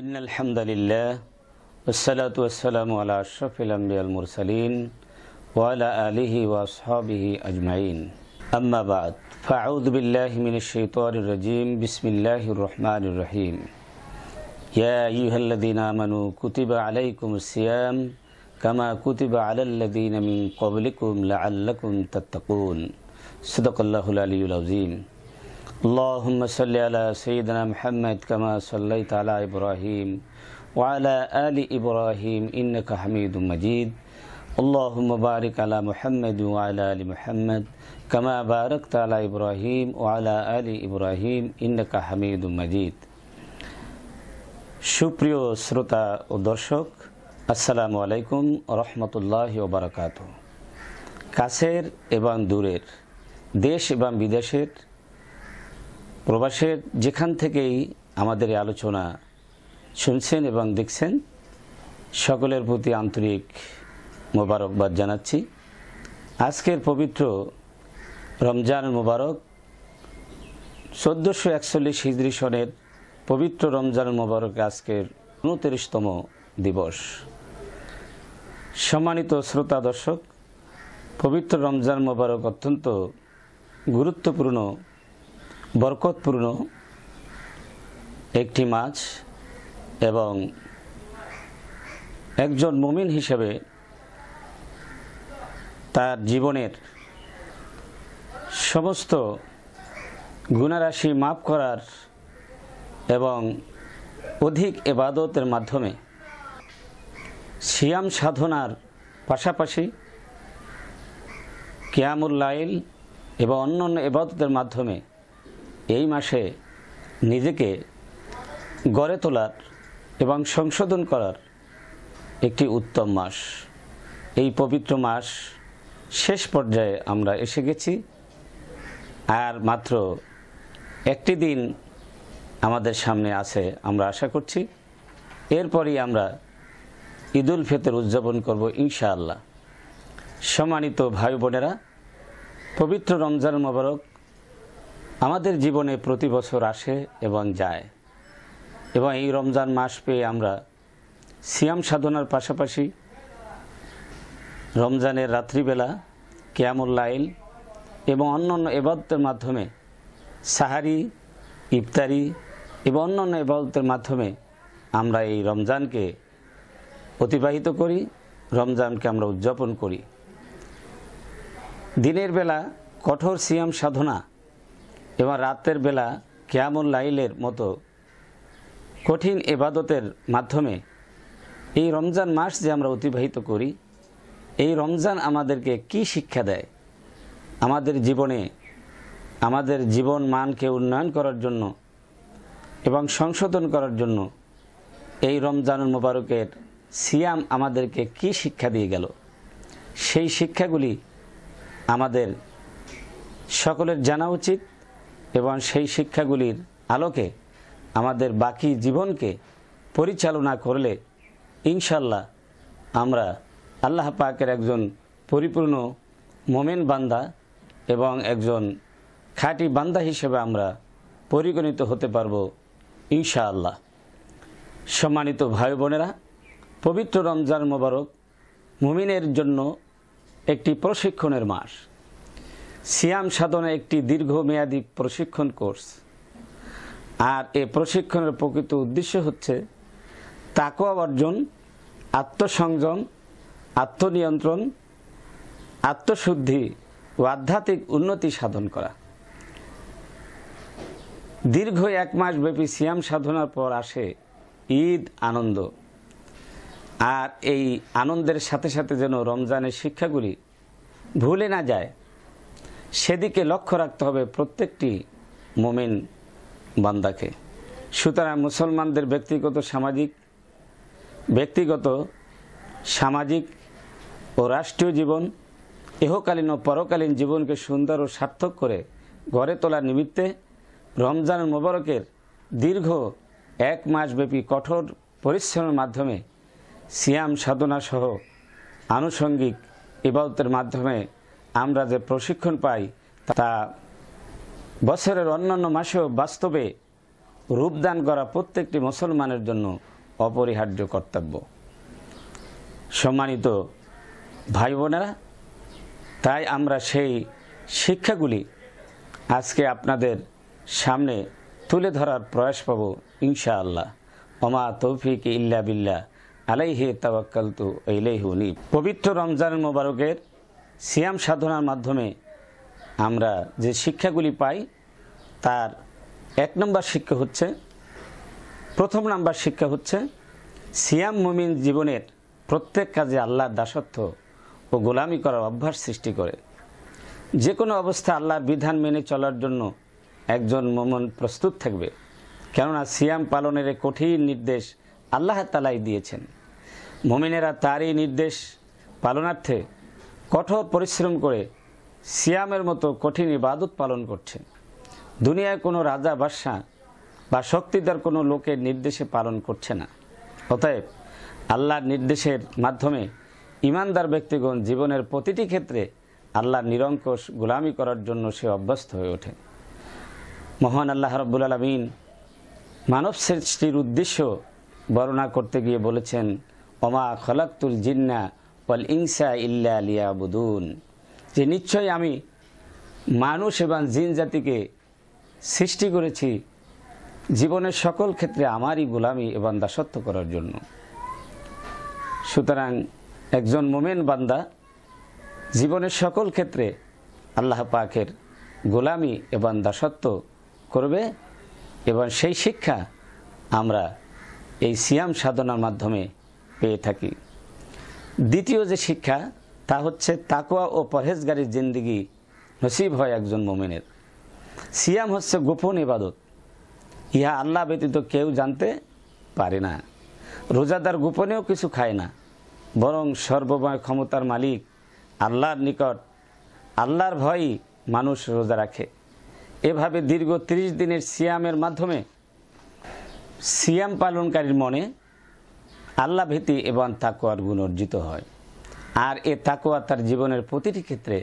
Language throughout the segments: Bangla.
إن الحمد لله والصلاة والسلام على أشرف الأنبياء المرسلين وعلى آله وأصحابه أجمعين أما بعد فأعوذ بالله من الشيطان الرجيم بسم الله الرحمن الرحيم يا أيها الذين آمنوا كتب عليكم الصيام كما كتب على الذين من قبلكم لعلكم تتقون صدق الله العلي العظيم اللهم صل على سيدنا محمد كما صليت على إبراهيم وعلى آل إبراهيم إنك حميد مجيد اللهم بارك على محمد وعلى آل محمد كما باركت على إبراهيم وعلى آل إبراهيم إنك حميد مجيد সুপ্রিয় শ্রোতা ও দর্শক আসসালামু আলাইকুম রহমতুল্লাহ وبركاته কাছের এবং দূরের দেশ এবং বিদেশের প্রবাসের যেখান থেকেই আমাদের এই আলোচনা শুনছেন এবং দেখছেন সকলের প্রতি আন্তরিক মোবারকবাদ জানাচ্ছি আজকের পবিত্র রমজান মোবারক চোদ্দোশো একচল্লিশ হিজড়ি সনের পবিত্র রমজান মোবারক আজকের উনত্রিশতম দিবস সম্মানিত শ্রোতা দর্শক পবিত্র রমজান মোবারক অত্যন্ত গুরুত্বপূর্ণ বরকতপূর্ণ একটি মাছ এবং একজন মুমিন হিসেবে তার জীবনের সমস্ত গুণারাশি মাপ করার এবং অধিক এবাদতের মাধ্যমে সিয়াম সাধনার পাশাপাশি কেয়ামুল লাইল এবং অন্যান্য এবাদতের মাধ্যমে এই মাসে নিজেকে গড়ে তোলার এবং সংশোধন করার একটি উত্তম মাস এই পবিত্র মাস শেষ পর্যায়ে আমরা এসে গেছি আর মাত্র একটি দিন আমাদের সামনে আছে আমরা আশা করছি এরপরই আমরা ঈদুল ফিতর উদযাপন করব ইনশাআল্লাহ সম্মানিত ভাই বোনেরা পবিত্র রমজান মোবারক আমাদের জীবনে প্রতি বছর আসে এবং যায় এবং এই রমজান মাস পেয়ে আমরা সিয়াম সাধনার পাশাপাশি রমজানের রাত্রিবেলা লাইল এবং অন্যান্য এবাদতের মাধ্যমে সাহারি ইফতারি এবং অন্যান্য এবাদতের মাধ্যমে আমরা এই রমজানকে অতিবাহিত করি রমজানকে আমরা উদযাপন করি দিনের বেলা কঠোর সিয়াম সাধনা এবং রাতের বেলা কেয়ামুল লাইলের মতো কঠিন এবাদতের মাধ্যমে এই রমজান মাস যে আমরা অতিবাহিত করি এই রমজান আমাদেরকে কি শিক্ষা দেয় আমাদের জীবনে আমাদের জীবন মানকে উন্নয়ন করার জন্য এবং সংশোধন করার জন্য এই রমজানুল মোবারকের সিয়াম আমাদেরকে কি শিক্ষা দিয়ে গেল সেই শিক্ষাগুলি আমাদের সকলের জানা উচিত এবং সেই শিক্ষাগুলির আলোকে আমাদের বাকি জীবনকে পরিচালনা করলে ইনশাল্লাহ আমরা আল্লাহ পাকের একজন পরিপূর্ণ মোমেন বান্দা এবং একজন খাঁটি বান্দা হিসেবে আমরা পরিগণিত হতে পারব আল্লাহ সম্মানিত ভাই বোনেরা পবিত্র রমজান মোবারক মুমিনের জন্য একটি প্রশিক্ষণের মাস সিয়াম সাধনা একটি দীর্ঘমেয়াদী প্রশিক্ষণ কোর্স আর এ প্রশিক্ষণের প্রকৃত উদ্দেশ্য হচ্ছে তাকোয়া অর্জন আত্মসংযম আত্মনিয়ন্ত্রণ আত্মশুদ্ধি ও আধ্যাত্মিক উন্নতি সাধন করা দীর্ঘ এক মাস ব্যাপী সিয়াম সাধনার পর আসে ঈদ আনন্দ আর এই আনন্দের সাথে সাথে যেন রমজানের শিক্ষাগুলি ভুলে না যায় সেদিকে লক্ষ্য রাখতে হবে প্রত্যেকটি মোমেন বান্দাকে সুতরাং মুসলমানদের ব্যক্তিগত সামাজিক ব্যক্তিগত সামাজিক ও রাষ্ট্রীয় জীবন এহকালীন ও পরকালীন জীবনকে সুন্দর ও সার্থক করে গড়ে তোলার নিমিত্তে রমজান মোবারকের দীর্ঘ এক মাসব্যাপী কঠোর পরিশ্রমের মাধ্যমে সিয়াম সাধনা সহ আনুষঙ্গিক ইবাদতের মাধ্যমে আমরা যে প্রশিক্ষণ পাই তা বছরের অন্যান্য মাসেও বাস্তবে রূপদান করা প্রত্যেকটি মুসলমানের জন্য অপরিহার্য কর্তব্য সম্মানিত ভাই বোনেরা তাই আমরা সেই শিক্ষাগুলি আজকে আপনাদের সামনে তুলে ধরার প্রয়াস পাব ইনশাআল্লাহ অমা তৌফিক ইল্লা বিল্লা আলাইহে তাওয়াক্কালতু ইলাইহি উনীব পবিত্র রমজান মোবারকের সিয়াম সাধনার মাধ্যমে আমরা যে শিক্ষাগুলি পাই তার এক নম্বর শিক্ষা হচ্ছে প্রথম নাম্বার শিক্ষা হচ্ছে সিয়াম মুমিন জীবনের প্রত্যেক কাজে আল্লাহর দাসত্ব ও গোলামি করার অভ্যাস সৃষ্টি করে যে কোনো অবস্থা আল্লাহর বিধান মেনে চলার জন্য একজন মোমন প্রস্তুত থাকবে কেননা সিয়াম পালনের কঠিন নির্দেশ আল্লাহ তালাই দিয়েছেন মোমিনেরা তারই নির্দেশ পালনার্থে কঠোর পরিশ্রম করে সিয়ামের মতো কঠিন ইবাদত পালন করছে দুনিয়ায় কোনো রাজা বাদশাহ বা শক্তিদার কোনো লোকের নির্দেশে পালন করছে না অতএব আল্লাহর নির্দেশের মাধ্যমে ইমানদার ব্যক্তিগণ জীবনের প্রতিটি ক্ষেত্রে আল্লাহর নিরঙ্কুশ গোলামি করার জন্য সে অভ্যস্ত হয়ে ওঠে মহান আল্লাহ রব্বুল আলমিন মানব সৃষ্টির উদ্দেশ্য বর্ণনা করতে গিয়ে বলেছেন অমা খলাক্তুল জিন্না ওয়াল ইনসা ইল্লা লিয়াবুদুন যে নিশ্চয়ই আমি মানুষ এবং জিন জাতিকে সৃষ্টি করেছি জীবনের সকল ক্ষেত্রে আমারই গোলামি এবং দাসত্ব করার জন্য সুতরাং একজন মোমেন বান্দা জীবনের সকল ক্ষেত্রে আল্লাহ পাকের গোলামি এবং দাসত্ব করবে এবং সেই শিক্ষা আমরা এই সিয়াম সাধনার মাধ্যমে পেয়ে থাকি দ্বিতীয় যে শিক্ষা তা হচ্ছে তাকুয়া ও পরহেজগারির জিন্দিগি নসিব হয় একজন মোমেনের সিয়াম হচ্ছে গোপন ইবাদত ইহা আল্লাহ ব্যতীত কেউ জানতে পারে না রোজাদার গোপনেও কিছু খায় না বরং সর্বময় ক্ষমতার মালিক আল্লাহর নিকট আল্লাহর ভয়ই মানুষ রোজা রাখে এভাবে দীর্ঘ ৩০ দিনের সিয়ামের মাধ্যমে সিয়াম পালনকারীর মনে আল্লাহ ভীতি এবং তাকোয়ার গুণ অর্জিত হয় আর এ তাকুয়া তার জীবনের প্রতিটি ক্ষেত্রে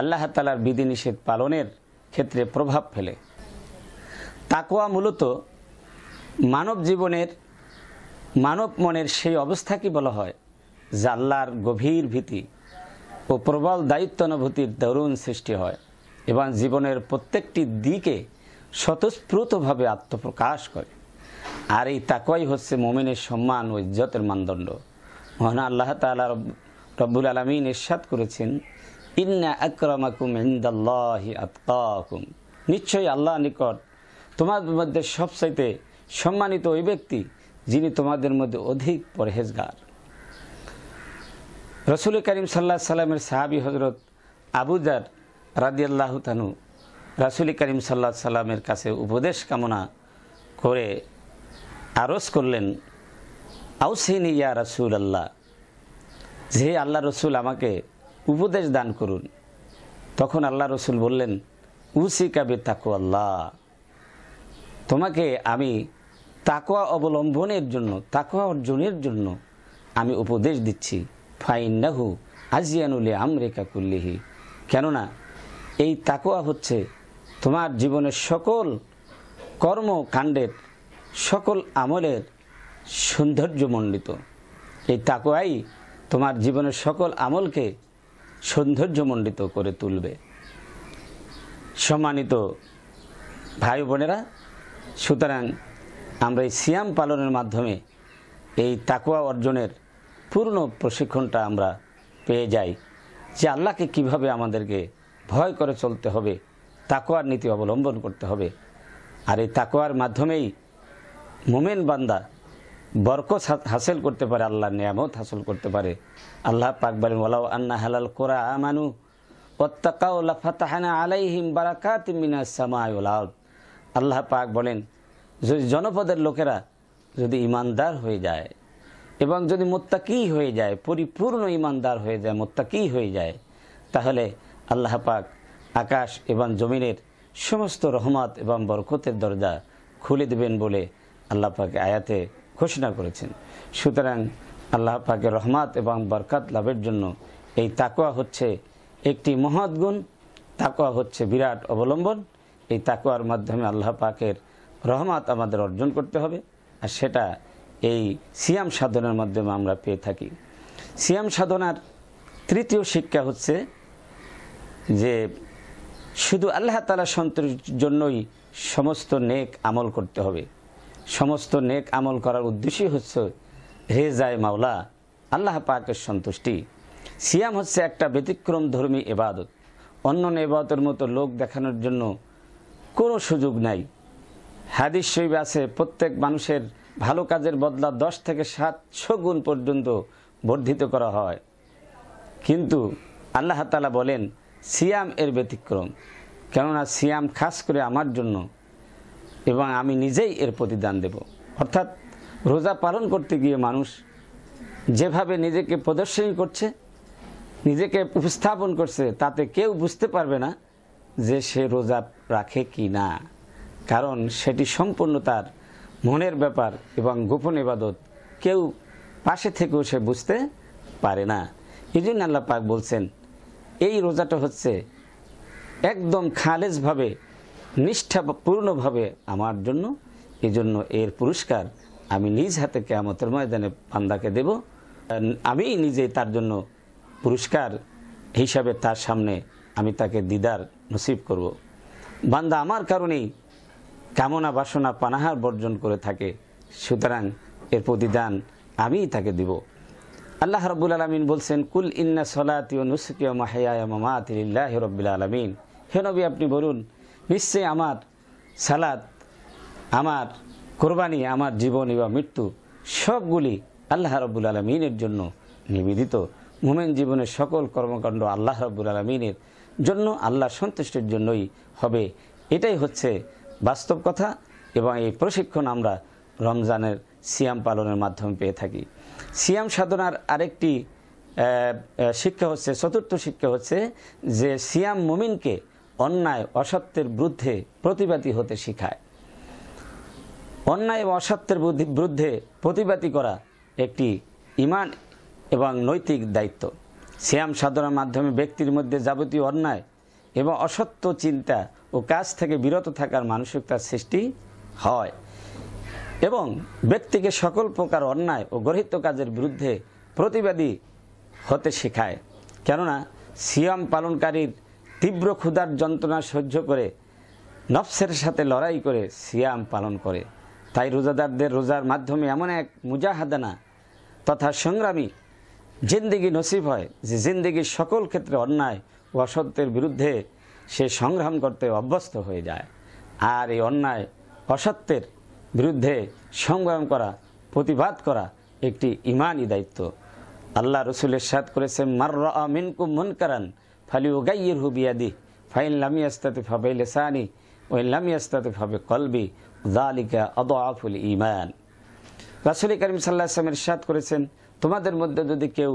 আল্লাহ তালার বিধিনিষেধ পালনের ক্ষেত্রে প্রভাব ফেলে তাকুয়া মূলত মানব জীবনের মানব মনের সেই অবস্থাকে বলা হয় যা আল্লাহর গভীর ভীতি ও প্রবল দায়িত্বানুভূতির দরুণ সৃষ্টি হয় এবং জীবনের প্রত্যেকটি দিকে স্বতঃস্ফূর্তভাবে আত্মপ্রকাশ করে আর এই তাকুয়াই হচ্ছে মোমিনের সম্মান ও ইজ্জতের মানদণ্ড মহান আল্লাহ তালা রব্বুল আলমী ইরশাদ করেছেন ইন্না আকরামাকুম ইন্দাল্লাহি আত্মাকুম নিশ্চয়ই আল্লাহ নিকট তোমাদের মধ্যে সবচাইতে সম্মানিত ওই ব্যক্তি যিনি তোমাদের মধ্যে অধিক পরহেজগার রসুল করিম সাল্লাহ সাল্লামের সাহাবি হজরত আবুজার রাদিয়াল্লাহ তানু রাসুল করিম সাল্লা সাল্লামের কাছে উপদেশ কামনা করে আরজ করলেন আউসিন ইয়া রসুল আল্লাহ যে আল্লাহ রসুল আমাকে উপদেশ দান করুন তখন আল্লাহ রসুল বললেন উসি কাবে তাকু আল্লাহ তোমাকে আমি তাকোয়া অবলম্বনের জন্য তাকোয়া অর্জনের জন্য আমি উপদেশ দিচ্ছি ফাইন নাহু আজিয়ানুলি আমরেকা কুল্লিহি কেননা এই তাকোয়া হচ্ছে তোমার জীবনের সকল কর্মকাণ্ডের সকল আমলের সৌন্দর্যমণ্ডিত এই তাকোয়াই তোমার জীবনের সকল আমলকে সৌন্দর্যমণ্ডিত করে তুলবে সম্মানিত ভাই বোনেরা সুতরাং আমরা এই সিয়াম পালনের মাধ্যমে এই তাকুয়া অর্জনের পূর্ণ প্রশিক্ষণটা আমরা পেয়ে যাই যে আল্লাহকে কিভাবে আমাদেরকে ভয় করে চলতে হবে তাকোয়ার নীতি অবলম্বন করতে হবে আর এই তাকোয়ার মাধ্যমেই মোমেন বান্দা বরকত হাসিল করতে পারে আল্লাহ নিয়ামত হাসিল করতে পারে আল্লাহ পাক বলেন ওলাউ আন্না হালাল কোরা আমানু ওত্তাকাউ লাফাতাহানা আলাইহিম বারাকাত মিনাসমাউল আল্লাহ পাক বলেন যদি জনপদের লোকেরা যদি ইমানদার হয়ে যায় এবং যদি মোত্তাকি হয়ে যায় পরিপূর্ণ ইমানদার হয়ে যায় মোত্তাকি হয়ে যায় তাহলে আল্লাহ পাক আকাশ এবং জমিনের সমস্ত রহমত এবং বরকতের দরজা খুলে দেবেন বলে আল্লাহ পাকে আয়াতে ঘোষণা করেছেন সুতরাং আল্লাহ পাকে রহমাত এবং বরকাত লাভের জন্য এই তাকোয়া হচ্ছে একটি মহৎ গুণ তাকোয়া হচ্ছে বিরাট অবলম্বন এই তাকোয়ার মাধ্যমে আল্লাহ পাকের রহমাত আমাদের অর্জন করতে হবে আর সেটা এই সিয়াম সাধনার মাধ্যমে আমরা পেয়ে থাকি সিয়াম সাধনার তৃতীয় শিক্ষা হচ্ছে যে শুধু আল্লাহ তালা সন্তোষের জন্যই সমস্ত নেক আমল করতে হবে সমস্ত নেক আমল করার উদ্দেশ্যই হচ্ছে হে যায় মাওলা আল্লাহ পাকের সন্তুষ্টি সিয়াম হচ্ছে একটা ব্যতিক্রম ধর্মী এবাদত অন্য এবাদতের মতো লোক দেখানোর জন্য কোনো সুযোগ নাই হাদিস শৈব আছে প্রত্যেক মানুষের ভালো কাজের বদলা দশ থেকে সাতশো গুণ পর্যন্ত বর্ধিত করা হয় কিন্তু আল্লাহ তালা বলেন সিয়াম এর ব্যতিক্রম কেননা সিয়াম খাস করে আমার জন্য এবং আমি নিজেই এর প্রতিদান দেব অর্থাৎ রোজা পালন করতে গিয়ে মানুষ যেভাবে নিজেকে প্রদর্শনী করছে নিজেকে উপস্থাপন করছে তাতে কেউ বুঝতে পারবে না যে সে রোজা রাখে কি না কারণ সেটি সম্পূর্ণ তার মনের ব্যাপার এবং গোপন ইবাদত কেউ পাশে থেকেও সে বুঝতে পারে না এই জন্য আল্লাহ পাক বলছেন এই রোজাটা হচ্ছে একদম খালেজভাবে নিষ্ঠাপূর্ণভাবে আমার জন্য এজন্য এর পুরস্কার আমি নিজ হাতে কেয়ামতের ময়দানে পান্দাকে দেব আমি নিজে তার জন্য পুরস্কার হিসাবে তার সামনে আমি তাকে দিদার নসিব করব। বান্দা আমার কারণেই কামনা বাসনা পানাহার বর্জন করে থাকে সুতরাং এর প্রতিদান আমি তাকে দিব আল্লাহ রবুল আলমিন বলছেন কুল ইন্না সলাতি ও নুসুকি ও মাহিয়া মামাতিল্লাহ রব্বুল আলমিন হে নবী আপনি বলুন বিশ্বে আমার সালাদ আমার কোরবানি আমার জীবন বা মৃত্যু সবগুলি আল্লাহ রব্বুল আলমিনের জন্য নিবেদিত মুমেন জীবনের সকল কর্মকাণ্ড আল্লাহ রব্বুল আলমিনের জন্য আল্লাহ সন্তুষ্টির জন্যই হবে এটাই হচ্ছে বাস্তব কথা এবং এই প্রশিক্ষণ আমরা রমজানের সিয়াম পালনের মাধ্যমে পেয়ে থাকি সিয়াম সাধনার আরেকটি শিক্ষা হচ্ছে চতুর্থ শিক্ষা হচ্ছে যে সিয়াম মুমিনকে অন্যায় অসত্যের বিরুদ্ধে প্রতিবাদী হতে শিখায় অন্যায় এবং অসত্যের বিরুদ্ধে প্রতিবাদী করা একটি ইমান এবং নৈতিক দায়িত্ব শ্যাম সাধনার মাধ্যমে ব্যক্তির মধ্যে যাবতীয় অন্যায় এবং অসত্য চিন্তা ও কাজ থেকে বিরত থাকার মানসিকতার সৃষ্টি হয় এবং ব্যক্তিকে সকল প্রকার অন্যায় ও গরহিত কাজের বিরুদ্ধে প্রতিবাদী হতে শেখায় কেননা সিয়াম পালনকারীর তীব্র ক্ষুধার যন্ত্রণা সহ্য করে নফসের সাথে লড়াই করে সিয়াম পালন করে তাই রোজাদারদের রোজার মাধ্যমে এমন এক মুজাহাদানা তথা সংগ্রামী জিন্দিগি নসিব হয় যে জিন্দিগির সকল ক্ষেত্রে অন্যায় ও অসত্যের বিরুদ্ধে সে সংগ্রাম করতে অভ্যস্ত হয়ে যায় আর এই অন্যায় অসত্যের বিরুদ্ধে সংগ্রাম করা প্রতিবাদ করা একটি ইমানই দায়িত্ব আল্লাহ রসুলের সাদ করেছে মার্রা মিনকু মন ফালিউ গাইয়ের হুবিয়াদি ফাইন লামি আস্তাতে ফাবে লেসানি ওই লামি আস্তাতে ফাবে কলবি জালিকা আদআফুল ইমান রাসুল করিম সাল্লাহ ইসলাম ইরশাদ করেছেন তোমাদের মধ্যে যদি কেউ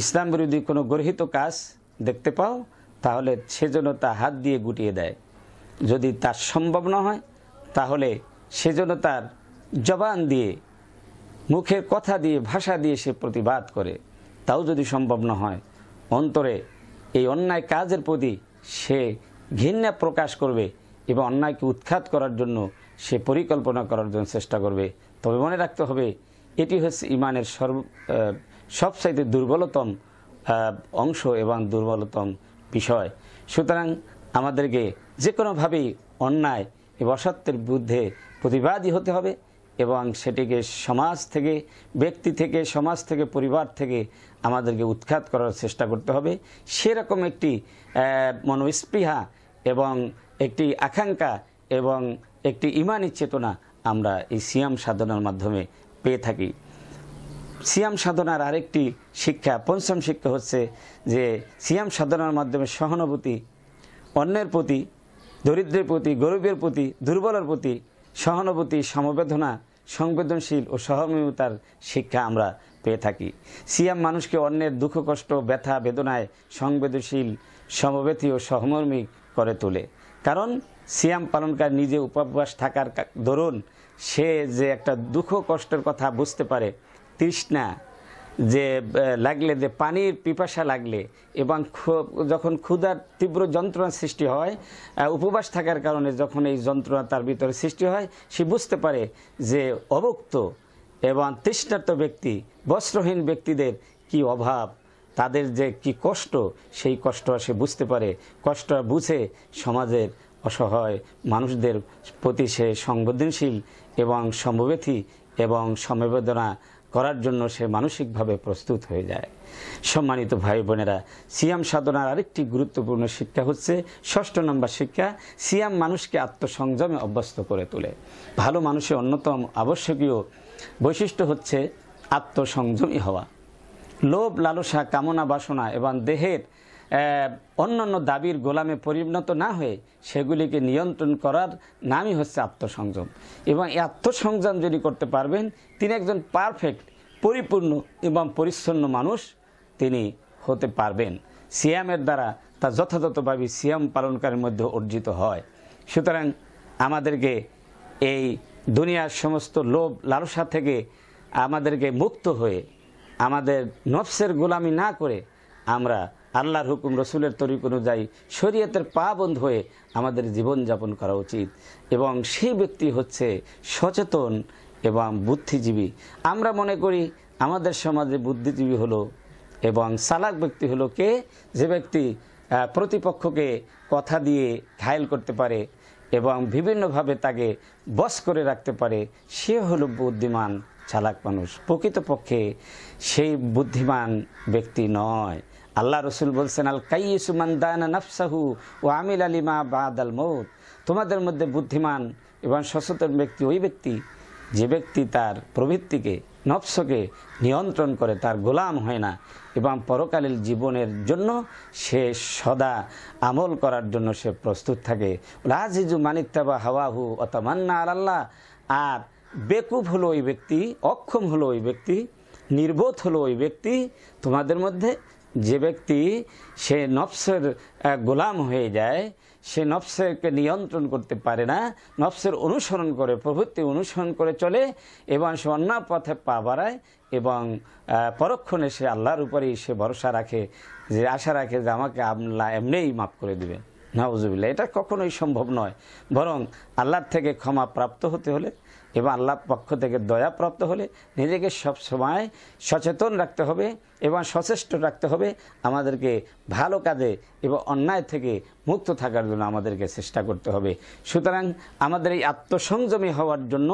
ইসলাম বিরোধী কোনো গর্হিত কাজ দেখতে পাও তাহলে সে যেন তা হাত দিয়ে গুটিয়ে দেয় যদি তা সম্ভব না হয় তাহলে সে যেন তার জবান দিয়ে মুখের কথা দিয়ে ভাষা দিয়ে সে প্রতিবাদ করে তাও যদি সম্ভব না হয় অন্তরে এই অন্যায় কাজের প্রতি সে ঘৃণা প্রকাশ করবে এবং অন্যায়কে উৎখাত করার জন্য সে পরিকল্পনা করার জন্য চেষ্টা করবে তবে মনে রাখতে হবে এটি হচ্ছে ইমানের সর্ব সবসাইতে দুর্বলতম অংশ এবং দুর্বলতম বিষয় সুতরাং আমাদেরকে যে কোনোভাবেই অন্যায় এবং অসত্যের বিরুদ্ধে প্রতিবাদী হতে হবে এবং সেটিকে সমাজ থেকে ব্যক্তি থেকে সমাজ থেকে পরিবার থেকে আমাদেরকে উৎখাত করার চেষ্টা করতে হবে সেরকম একটি মনোস্পৃহা এবং একটি আকাঙ্ক্ষা এবং একটি ইমানি চেতনা আমরা এই সিয়াম সাধনার মাধ্যমে পেয়ে থাকি সিয়াম সাধনার আরেকটি শিক্ষা পঞ্চম শিক্ষা হচ্ছে যে সিয়াম সাধনার মাধ্যমে সহানুভূতি অন্যের প্রতি দরিদ্রের প্রতি গরিবের প্রতি দুর্বলের প্রতি সহানুভূতি সমবেদনা সংবেদনশীল ও সহমীয়তার শিক্ষা আমরা পেয়ে থাকি সিয়াম মানুষকে অন্যের দুঃখ কষ্ট ব্যথা বেদনায় সংবেদনশীল সমবেতী ও সহমর্মী করে তোলে কারণ সিয়াম পালনকার নিজে উপবাস থাকার দরুন সে যে একটা দুঃখ কষ্টের কথা বুঝতে পারে তৃষ্ণা যে লাগলে যে পানির পিপাসা লাগলে এবং যখন ক্ষুধার তীব্র যন্ত্রণার সৃষ্টি হয় উপবাস থাকার কারণে যখন এই যন্ত্রণা তার ভিতরে সৃষ্টি হয় সে বুঝতে পারে যে অবক্ত এবং তৃষ্ণার্ত ব্যক্তি বস্ত্রহীন ব্যক্তিদের কি অভাব তাদের যে কি কষ্ট সেই কষ্ট সে বুঝতে পারে কষ্ট বুঝে সমাজের অসহায় মানুষদের প্রতি সে সংবেদনশীল এবং সমবেথী এবং সমবেদনা করার জন্য সে মানসিকভাবে প্রস্তুত হয়ে যায় সম্মানিত ভাই বোনেরা সিয়াম সাধনার আরেকটি গুরুত্বপূর্ণ শিক্ষা হচ্ছে ষষ্ঠ নম্বর শিক্ষা সিয়াম মানুষকে আত্মসংযমে অভ্যস্ত করে তোলে ভালো মানুষের অন্যতম আবশ্যকীয় বৈশিষ্ট্য হচ্ছে আত্মসংযমী হওয়া লোভ লালসা কামনা বাসনা এবং দেহের অন্যান্য দাবির গোলামে পরিণত না হয়ে সেগুলিকে নিয়ন্ত্রণ করার নামই হচ্ছে আত্মসংযম এবং এই আত্মসংযম যিনি করতে পারবেন তিনি একজন পারফেক্ট পরিপূর্ণ এবং পরিচ্ছন্ন মানুষ তিনি হতে পারবেন সিয়ামের দ্বারা তা যথাযথভাবে সিয়াম পালনকারীর মধ্যে অর্জিত হয় সুতরাং আমাদেরকে এই দুনিয়ার সমস্ত লোভ লালসা থেকে আমাদেরকে মুক্ত হয়ে আমাদের নফসের গোলামি না করে আমরা আল্লাহর হুকুম রসুলের তরিক অনুযায়ী শরীয়তের পা বন্ধ হয়ে আমাদের জীবনযাপন করা উচিত এবং সেই ব্যক্তি হচ্ছে সচেতন এবং বুদ্ধিজীবী আমরা মনে করি আমাদের সমাজে বুদ্ধিজীবী হলো এবং সালাক ব্যক্তি হলো কে যে ব্যক্তি প্রতিপক্ষকে কথা দিয়ে ঘায়ল করতে পারে এবং বিভিন্নভাবে তাকে বস করে রাখতে পারে সে হলো বুদ্ধিমান চালাক মানুষ প্রকৃতপক্ষে সেই বুদ্ধিমান ব্যক্তি নয় আল্লাহ রসুল বলছেন আল কাইসুমান দানা নাফসাহু ও আমিল আলিমা বাদ আল মৌত তোমাদের মধ্যে বুদ্ধিমান এবং সচেতন ব্যক্তি ওই ব্যক্তি যে ব্যক্তি তার প্রবৃত্তিকে নফসকে নিয়ন্ত্রণ করে তার গোলাম হয় না এবং পরকালীন জীবনের জন্য সে সদা আমল করার জন্য সে প্রস্তুত থাকে রাজিজু মানিত্তাবা হাওয়াহু অতামান্না আল্লাহ আর বেকুব হলো ওই ব্যক্তি অক্ষম হলো ওই ব্যক্তি নির্বোধ হলো ওই ব্যক্তি তোমাদের মধ্যে যে ব্যক্তি সে নফসের গোলাম হয়ে যায় সে নফসেরকে নিয়ন্ত্রণ করতে পারে না নফসের অনুসরণ করে প্রভৃতি অনুসরণ করে চলে এবং সে অন্য পথে পা বাড়ায় এবং পরক্ষণে সে আল্লাহর উপরেই সে ভরসা রাখে যে আশা রাখে যে আমাকে আল্লাহ এমনিই মাফ করে দেবেন নাউজুবিল্লা এটা কখনোই সম্ভব নয় বরং আল্লাহর থেকে ক্ষমা প্রাপ্ত হতে হলে এবং আল্লাহ পক্ষ থেকে প্রাপ্ত হলে নিজেকে সবসময় সচেতন রাখতে হবে এবং সচেষ্ট রাখতে হবে আমাদেরকে ভালো কাজে এবং অন্যায় থেকে মুক্ত থাকার জন্য আমাদেরকে চেষ্টা করতে হবে সুতরাং আমাদের এই আত্মসংযমী হওয়ার জন্য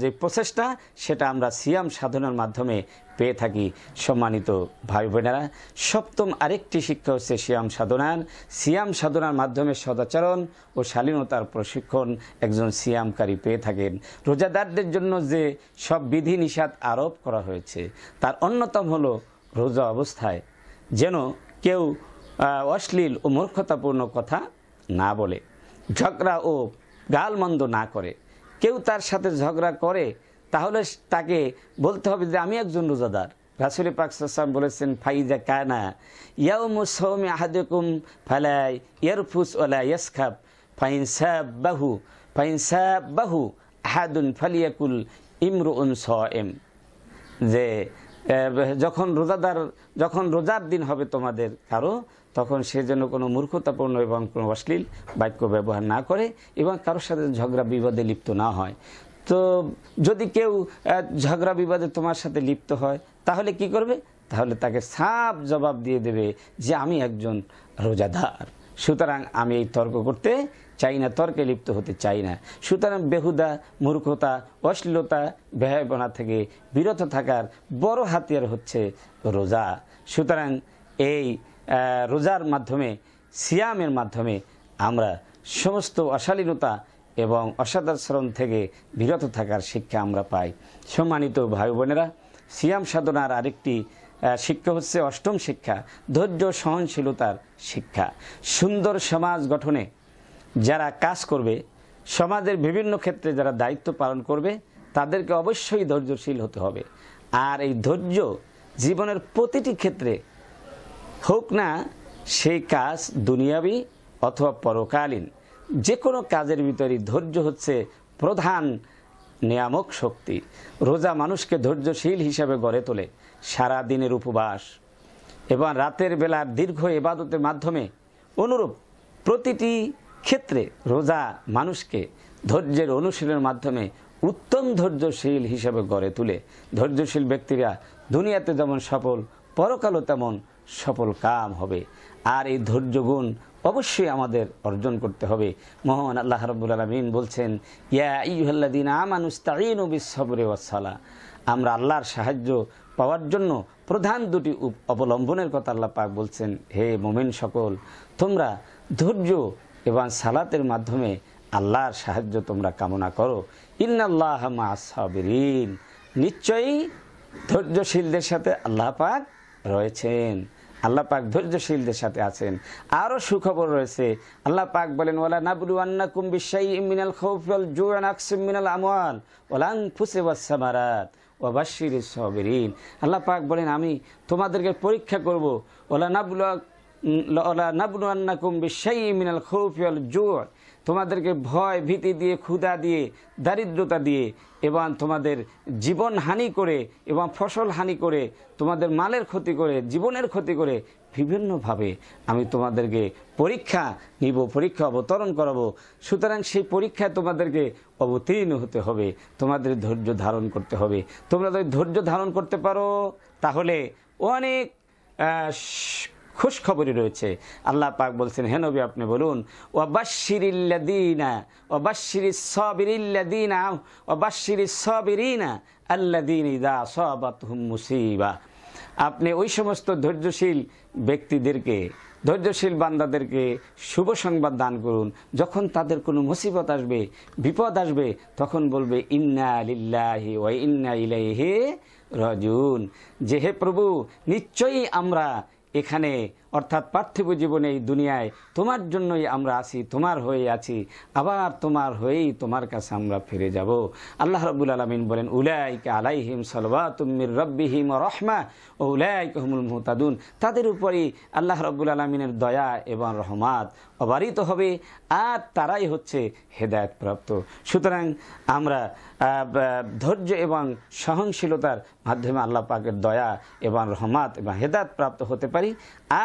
যে প্রচেষ্টা সেটা আমরা সিয়াম সাধনার মাধ্যমে পেয়ে থাকি সম্মানিত ভাই বোনেরা সপ্তম আরেকটি শিক্ষা হচ্ছে সিয়াম সাধনার সিয়াম সাধনার মাধ্যমে সদাচরণ ও শালীনতার প্রশিক্ষণ একজন সিয়ামকারী পেয়ে থাকেন রোজাদারদের জন্য যে সব বিধি নিষাদ আরোপ করা হয়েছে তার অন্যতম হলো রোজা অবস্থায় যেন কেউ অশ্লীল ও মূর্খতাপূর্ণ কথা না বলে ঝগড়া ও গালমন্দ না করে কেউ তার সাথে ঝগড়া করে তাহলে তাকে বলতে হবে যে আমি একজন রোজাদার রাসুল পাকসাম বলেছেন ফাইজা কানা ইয়াও সৌমি আহাদুকুম ফালাই ইয়ারফুস ওলা ইয়াসখাব ফাইন সাব বাহু ফাইন সাব বাহু আহাদুন ফালিয়াকুল ইমরু উন এম যে যখন রোজাদার যখন রোজার দিন হবে তোমাদের কারো তখন সে যেন কোনো মূর্খতাপূর্ণ এবং কোনো অশ্লীল বাক্য ব্যবহার না করে এবং কারোর সাথে ঝগড়া বিবাদে লিপ্ত না হয় তো যদি কেউ ঝগড়া বিবাদে তোমার সাথে লিপ্ত হয় তাহলে কি করবে তাহলে তাকে সাফ জবাব দিয়ে দেবে যে আমি একজন রোজাদার সুতরাং আমি এই তর্ক করতে চাই না তর্কে লিপ্ত হতে চাই না সুতরাং বেহুদা মূর্খতা অশ্লীলতা ব্যয়বনা থেকে বিরত থাকার বড় হাতিয়ার হচ্ছে রোজা সুতরাং এই রোজার মাধ্যমে সিয়ামের মাধ্যমে আমরা সমস্ত অশালীনতা এবং অসাধারণ থেকে বিরত থাকার শিক্ষা আমরা পাই সম্মানিত ভাই বোনেরা সিয়াম সাধনার আরেকটি শিক্ষা হচ্ছে অষ্টম শিক্ষা ধৈর্য সহনশীলতার শিক্ষা সুন্দর সমাজ গঠনে যারা কাজ করবে সমাজের বিভিন্ন ক্ষেত্রে যারা দায়িত্ব পালন করবে তাদেরকে অবশ্যই ধৈর্যশীল হতে হবে আর এই ধৈর্য জীবনের প্রতিটি ক্ষেত্রে হোক না সেই কাজ দুনিয়াবি অথবা পরকালীন যে কোনো কাজের ভিতরে ধৈর্য হচ্ছে প্রধান নিয়ামক শক্তি রোজা মানুষকে ধৈর্যশীল হিসাবে গড়ে তোলে সারা দিনের উপবাস এবং রাতের বেলার দীর্ঘ এবাদতের মাধ্যমে অনুরূপ প্রতিটি ক্ষেত্রে রোজা মানুষকে ধৈর্যের অনুশীলনের মাধ্যমে উত্তম ধৈর্যশীল হিসাবে গড়ে তুলে ধৈর্যশীল ব্যক্তিরা দুনিয়াতে যেমন সফল পরকালও তেমন সফল কাম হবে আর এই ধৈর্যগুণ অবশ্যই আমাদের অর্জন করতে হবে মোহাম্মদ আল্লাহ রব্বুল আলমিন বলছেন ইয়াহ্লাদিন আমানুস্তাইন বিসবরে ওয়াসালা আমরা আল্লাহর সাহায্য পাওয়ার জন্য প্রধান দুটি অবলম্বনের কথা আল্লাহ পাক বলছেন হে মোমেন সকল তোমরা ধৈর্য এবং সালাতের মাধ্যমে আল্লাহর সাহায্য তোমরা কামনা করো ইন্নাল্লাহ মাসাবিরিন নিশ্চয়ই ধৈর্যশীলদের সাথে আল্লাহ পাক রয়েছেন আল্লাহ পাক ধৈর্যশীলদের সাথে আছেন আরও সুখবর রয়েছে আল্লাহ পাক বলেন ওলা নাবুলু আন্না কুম্বিশাই মিনাল খৌফল জুয়ান আকসিম মিনাল আমল ওলাং ফুসে ওয়াসামারাত ওবাশির সবরিন আল্লাহ পাক বলেন আমি তোমাদেরকে পরীক্ষা করব ওলা নাবুল ওলা নাবুলু আন্না কুম্বিশাই মিনাল খৌফল জুয়ান তোমাদেরকে ভয় ভীতি দিয়ে ক্ষুধা দিয়ে দারিদ্রতা দিয়ে এবং তোমাদের জীবন হানি করে এবং ফসল হানি করে তোমাদের মালের ক্ষতি করে জীবনের ক্ষতি করে বিভিন্নভাবে আমি তোমাদেরকে পরীক্ষা নিব পরীক্ষা অবতরণ করাবো সুতরাং সেই পরীক্ষায় তোমাদেরকে অবতীর্ণ হতে হবে তোমাদের ধৈর্য ধারণ করতে হবে তোমরা যদি ধৈর্য ধারণ করতে পারো তাহলে অনেক খুশ খবরই রয়েছে আল্লাহ পাক বলছেন হেনবি আপনি বলুন ওবাশিরিল্লাদিনা ওবাশির সবিরিল্লাদিনা ওবাশির সবিরিনা আল্লাদিন ইদা সবাতহুম মুসিবা আপনি ওই সমস্ত ধৈর্যশীল ব্যক্তিদেরকে ধৈর্যশীল বান্দাদেরকে শুভ সংবাদ দান করুন যখন তাদের কোনো মুসিবত আসবে বিপদ আসবে তখন বলবে ইন্না আলিল্লাহি ওয়া ইন্না ইলাইহি রাজুন যে হে প্রভু নিশ্চয়ই আমরা এখানে অর্থাৎ পার্থিব জীবনে এই দুনিয়ায় তোমার জন্যই আমরা আছি তোমার হয়ে আছি আবার তোমার হয়েই তোমার কাছে আমরা ফিরে যাব আল্লাহ রবুল আলমিন বলেন উলায়কে আলাইহিম সালবা তুমির রব্বিহিম রহমা ও উলাইক হুমুল মুহতাদুন তাদের উপরই আল্লাহ রবুল আলমিনের দয়া এবং রহমাত অবারিত হবে আর তারাই হচ্ছে হেদায়তপ্রাপ্ত সুতরাং আমরা ধৈর্য এবং সহনশীলতার মাধ্যমে আল্লাহ পাকের দয়া এবং রহমাত এবং হেদায়ত প্রাপ্ত হতে পারি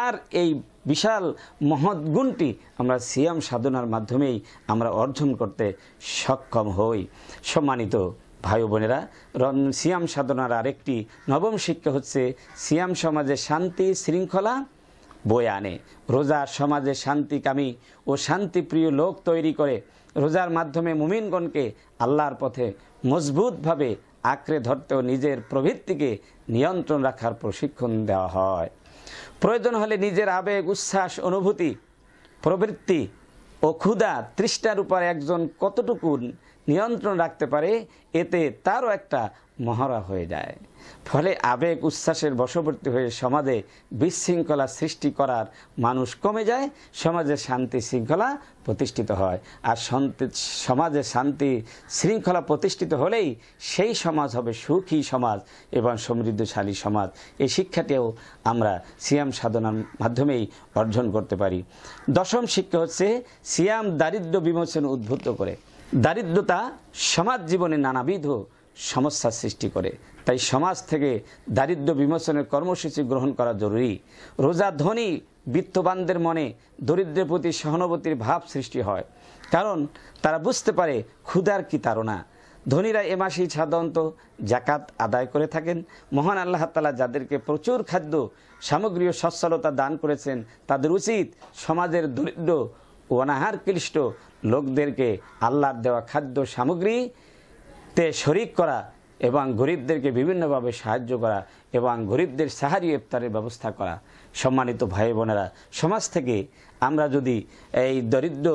আর এই বিশাল মহৎ গুণটি আমরা সিয়াম সাধনার মাধ্যমেই আমরা অর্জন করতে সক্ষম হই সম্মানিত ভাই বোনেরা সিয়াম সাধনার আরেকটি নবম শিক্ষা হচ্ছে সিয়াম সমাজে শান্তি শৃঙ্খলা বয়ে আনে রোজা সমাজে শান্তিকামী ও শান্তিপ্রিয় লোক তৈরি করে রোজার মাধ্যমে মুমিনগণকে আল্লাহর পথে মজবুতভাবে আঁকড়ে ধরতেও নিজের প্রবৃত্তিকে নিয়ন্ত্রণ রাখার প্রশিক্ষণ দেওয়া হয় প্রয়োজন হলে নিজের আবেগ উচ্ছ্বাস অনুভূতি প্রবৃত্তি ও ক্ষুধা তৃষ্ণার উপর একজন কতটুকু নিয়ন্ত্রণ রাখতে পারে এতে তারও একটা মহড়া হয়ে যায় ফলে আবেগ উচ্ছ্বাসের বশবর্তী হয়ে সমাজে বিশৃঙ্খলা সৃষ্টি করার মানুষ কমে যায় সমাজে শান্তি শৃঙ্খলা প্রতিষ্ঠিত হয় আর সমাজে শান্তি শৃঙ্খলা প্রতিষ্ঠিত হলেই সেই সমাজ হবে সুখী সমাজ এবং সমৃদ্ধশালী সমাজ এই শিক্ষাটিও আমরা সিয়াম সাধনার মাধ্যমেই অর্জন করতে পারি দশম শিক্ষা হচ্ছে সিয়াম দারিদ্র বিমোচন উদ্ভুত করে দারিদ্রতা সমাজ জীবনে নানাবিধ সমস্যা সৃষ্টি করে তাই সমাজ থেকে দারিদ্র বিমোচনের কর্মসূচি গ্রহণ করা জরুরি রোজা ধনী বিত্তবানদের মনে দরিদ্রের প্রতি সহানুভূতির ভাব সৃষ্টি হয় কারণ তারা বুঝতে পারে ক্ষুধার কি তারা ধনীরা এ মাসেই সাধারণত জাকাত আদায় করে থাকেন মহান আল্লাহ তালা যাদেরকে প্রচুর খাদ্য সামগ্রী ও সচ্ছলতা দান করেছেন তাদের উচিত সমাজের দরিদ্র ও অনাহার ক্লিষ্ট লোকদেরকে আল্লাহর দেওয়া খাদ্য সামগ্রী তে শরিক করা এবং গরিবদেরকে বিভিন্নভাবে সাহায্য করা এবং গরিবদের সাহারি ইফতারের ব্যবস্থা করা সম্মানিত ভাই বোনেরা সমাজ থেকে আমরা যদি এই দরিদ্র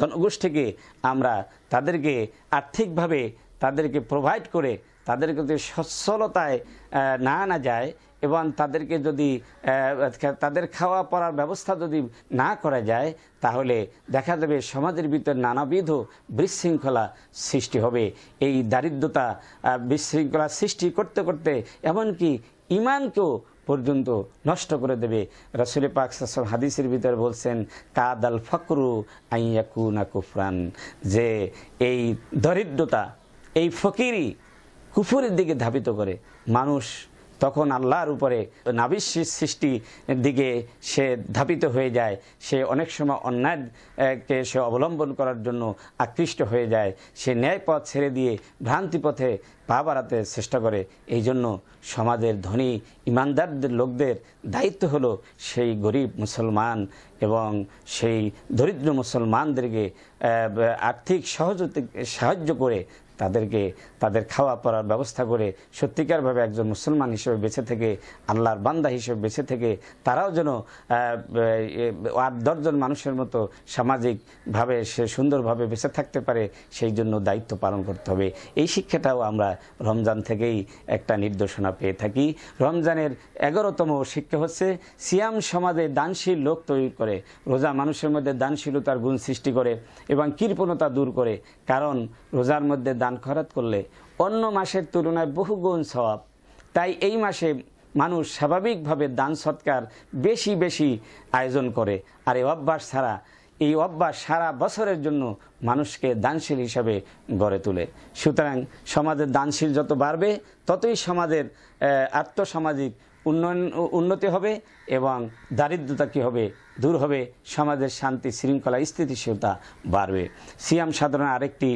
জনগোষ্ঠীকে আমরা তাদেরকে আর্থিকভাবে তাদেরকে প্রোভাইড করে তাদেরকে যদি সচ্ছলতায় না আনা যায় এবং তাদেরকে যদি তাদের খাওয়া পড়ার ব্যবস্থা যদি না করা যায় তাহলে দেখা যাবে সমাজের ভিতর নানাবিধ বিশৃঙ্খলা সৃষ্টি হবে এই দারিদ্রতা বিশৃঙ্খলা সৃষ্টি করতে করতে এমনকি ইমানকেও পর্যন্ত নষ্ট করে দেবে রসুল পাক সাসব হাদিসের ভিতর বলছেন কাদ আল ফকরু আইয়াকু না কুফরান যে এই দরিদ্রতা এই ফকিরি কুফুরের দিকে ধাবিত করে মানুষ তখন আল্লাহর উপরে নাবিস সৃষ্টির দিকে সে ধাপিত হয়ে যায় সে অনেক সময় অন্যায়কে সে অবলম্বন করার জন্য আকৃষ্ট হয়ে যায় সে ন্যায় পথ ছেড়ে দিয়ে ভ্রান্তি পথে পা বাড়াতে চেষ্টা করে এই জন্য সমাজের ধনী ইমানদারদের লোকদের দায়িত্ব হলো সেই গরিব মুসলমান এবং সেই দরিদ্র মুসলমানদেরকে আর্থিক সহযোগ সাহায্য করে তাদেরকে তাদের খাওয়া পড়ার ব্যবস্থা করে সত্যিকারভাবে একজন মুসলমান হিসেবে বেঁচে থেকে আল্লাহর বান্দা হিসেবে বেঁচে থেকে তারাও যেন আট দশজন মানুষের মতো সামাজিকভাবে সে সুন্দরভাবে বেঁচে থাকতে পারে সেই জন্য দায়িত্ব পালন করতে হবে এই শিক্ষাটাও আমরা রমজান থেকেই একটা নির্দেশনা পেয়ে থাকি রমজানের এগারোতম শিক্ষা হচ্ছে সিয়াম সমাজে দানশীল লোক তৈরি করে রোজা মানুষের মধ্যে দানশীলতার গুণ সৃষ্টি করে এবং কৃপণতা দূর করে কারণ রোজার মধ্যে দান দান খরচ করলে অন্য মাসের তুলনায় বহুগুণ স্বভাব তাই এই মাসে মানুষ স্বাভাবিকভাবে দান সৎকার বেশি বেশি আয়োজন করে আর এই অভ্যাস ছাড়া এই অভ্যাস সারা বছরের জন্য মানুষকে দানশীল হিসাবে গড়ে তোলে সুতরাং সমাজের দানশীল যত বাড়বে ততই সমাজের আর্থসামাজিক উন্নয়ন উন্নতি হবে এবং দারিদ্রতা কী হবে দূর হবে সমাজের শান্তি শৃঙ্খলা স্থিতিশীলতা বাড়বে সিয়াম সাধারণ আরেকটি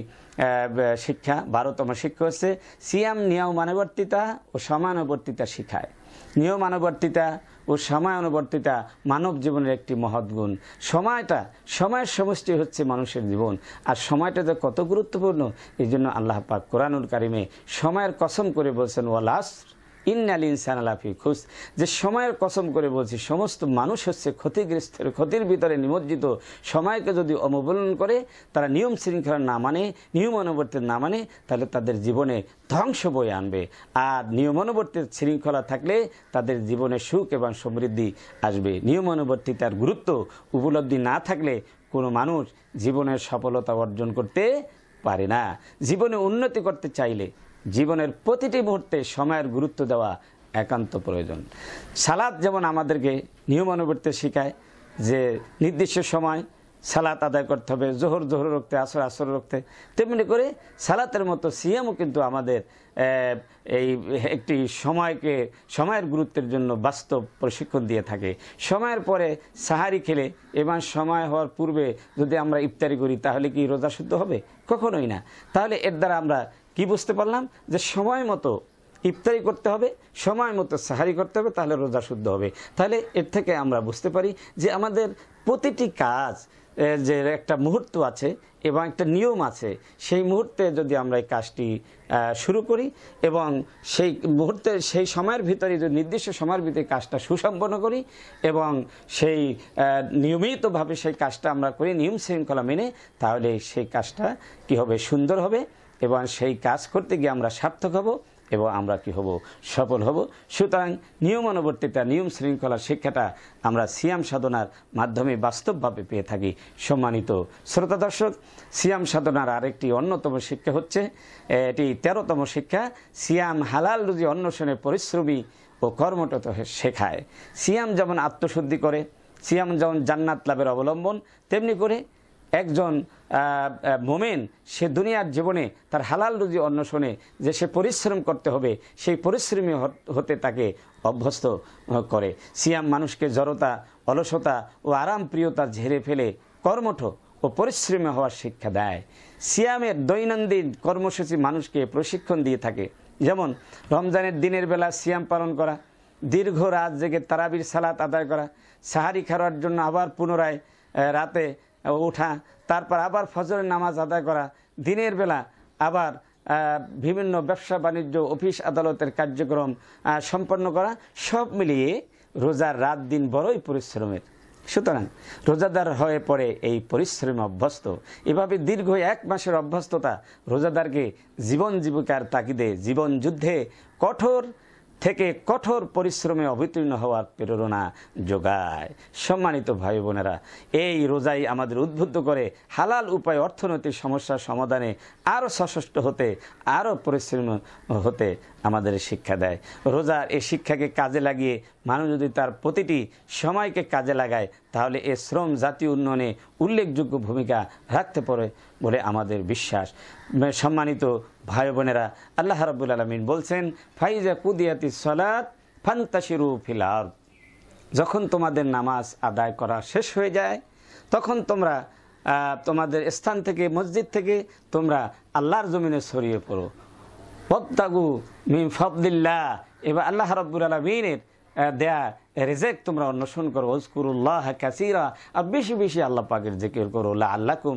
শিক্ষা বারোতম শিক্ষা হচ্ছে সিয়াম মানবর্তিতা ও সমানুবর্তিতা শিখায় নিয়ম মানবর্তিতা ও অনুবর্তিতা মানব জীবনের একটি মহৎ গুণ সময়টা সময়ের সমষ্টি হচ্ছে মানুষের জীবন আর সময়টা যে কত গুরুত্বপূর্ণ এই জন্য আল্লাহ পাক কোরআনুল কারিমে সময়ের কসম করে বলছেন ওয়ালাস ইন্নাল ইনসান আলাফি খুস যে সময়ের কসম করে বলছি সমস্ত মানুষ হচ্ছে ক্ষতিগ্রস্তের ক্ষতির ভিতরে নিমজ্জিত সময়কে যদি অবলম্বন করে তারা নিয়ম শৃঙ্খলা না মানে নিয়মানুবর্তী না মানে তাহলে তাদের জীবনে ধ্বংস বয়ে আনবে আর নিয়মানুবর্তী শৃঙ্খলা থাকলে তাদের জীবনে সুখ এবং সমৃদ্ধি আসবে তার গুরুত্ব উপলব্ধি না থাকলে কোনো মানুষ জীবনের সফলতা অর্জন করতে পারে না জীবনে উন্নতি করতে চাইলে জীবনের প্রতিটি মুহূর্তে সময়ের গুরুত্ব দেওয়া একান্ত প্রয়োজন সালাদ যেমন আমাদেরকে নিয়মানুবর্তে শেখায় যে নির্দিষ্ট সময় সালাত আদায় করতে হবে জোহর জোহর রক্তে আসর আসর রক্তে তেমনি করে সালাতের মতো সিএমও কিন্তু আমাদের এই একটি সময়কে সময়ের গুরুত্বের জন্য বাস্তব প্রশিক্ষণ দিয়ে থাকে সময়ের পরে সাহারি খেলে এবং সময় হওয়ার পূর্বে যদি আমরা ইফতারি করি তাহলে কি রোজা শুদ্ধ হবে কখনোই না তাহলে এর দ্বারা আমরা কি বুঝতে পারলাম যে সময় মতো ইফতারি করতে হবে সময় মতো সাহারি করতে হবে তাহলে রোজা শুদ্ধ হবে তাহলে এর থেকে আমরা বুঝতে পারি যে আমাদের প্রতিটি কাজ যে একটা মুহূর্ত আছে এবং একটা নিয়ম আছে সেই মুহূর্তে যদি আমরা এই কাজটি শুরু করি এবং সেই মুহূর্তে সেই সময়ের ভিতরে যদি নির্দিষ্ট সময়ের ভিতরে কাজটা সুসম্পন্ন করি এবং সেই নিয়মিতভাবে সেই কাজটা আমরা করি নিয়ম শৃঙ্খলা মেনে তাহলে সেই কাজটা কি হবে সুন্দর হবে এবং সেই কাজ করতে গিয়ে আমরা সার্থক হব এবং আমরা কি হব সফল হব সুতরাং নিয়মানুবর্তিতা নিয়ম শৃঙ্খলা শিক্ষাটা আমরা সিয়াম সাধনার মাধ্যমে বাস্তবভাবে পেয়ে থাকি সম্মানিত শ্রোতা দর্শক সিয়াম সাধনার আরেকটি অন্যতম শিক্ষা হচ্ছে এটি তেরোতম শিক্ষা সিয়াম হালাল রুজি অন্বেষণে পরিশ্রমী ও কর্মটত শেখায় সিয়াম যেমন আত্মশুদ্ধি করে সিয়াম যেমন জান্নাত লাভের অবলম্বন তেমনি করে একজন মোমেন সে দুনিয়ার জীবনে তার হালাল রুজি অন্বেষণে যে সে পরিশ্রম করতে হবে সেই পরিশ্রমী হতে তাকে অভ্যস্ত করে সিয়াম মানুষকে জড়তা অলসতা ও আরামপ্রিয়তা ঝেড়ে ফেলে কর্মঠ ও পরিশ্রমী হওয়ার শিক্ষা দেয় সিয়ামের দৈনন্দিন কর্মসূচি মানুষকে প্রশিক্ষণ দিয়ে থাকে যেমন রমজানের দিনের বেলা সিয়াম পালন করা দীর্ঘ রাত জেগে তারাবির সালাত আদায় করা সাহারি খাওয়ার জন্য আবার পুনরায় রাতে ওঠা তারপর আবার ফজরের নামাজ আদায় করা দিনের বেলা আবার বিভিন্ন ব্যবসা বাণিজ্য অফিস আদালতের কার্যক্রম সম্পন্ন করা সব মিলিয়ে রোজার রাত দিন বড়ই পরিশ্রমের সুতরাং রোজাদার হয়ে পড়ে এই পরিশ্রম অভ্যস্ত এভাবে দীর্ঘ এক মাসের অভ্যস্ততা রোজাদারকে জীবন জীবিকার তাগিদে জীবন যুদ্ধে কঠোর থেকে কঠোর পরিশ্রমে অবতীর্ণ হওয়ার প্রেরণা যোগায় সম্মানিত ভাই বোনেরা এই রোজাই আমাদের উদ্বুদ্ধ করে হালাল উপায় অর্থনৈতিক সমস্যার সমাধানে আরও সশস্ত হতে আরও পরিশ্রম হতে আমাদের শিক্ষা দেয় রোজার এই শিক্ষাকে কাজে লাগিয়ে মানুষ যদি তার প্রতিটি সময়কে কাজে লাগায় তাহলে এ শ্রম জাতীয় উন্নয়নে উল্লেখযোগ্য ভূমিকা রাখতে পারে বলে আমাদের বিশ্বাস সম্মানিত ভাই বোনেরা আল্লাহ রাবুল আলমিন বলছেন ফাইজা কুদিয়াতি সলাত ফান্তাসিরু ফিল যখন তোমাদের নামাজ আদায় করা শেষ হয়ে যায় তখন তোমরা তোমাদের স্থান থেকে মসজিদ থেকে তোমরা আল্লাহর জমিনে ছড়িয়ে পড়ো পদ্মাগু মিম ফবদুল্লাহ এবার আল্লাহ রব্বুল আলমিনের দেয়া রেজেক তোমরা অন্বেষণ করো অজকুরুল্লাহ কাসিরা আর বেশি বেশি আল্লাহ পাকের জিকির করো লা আল্লাকুম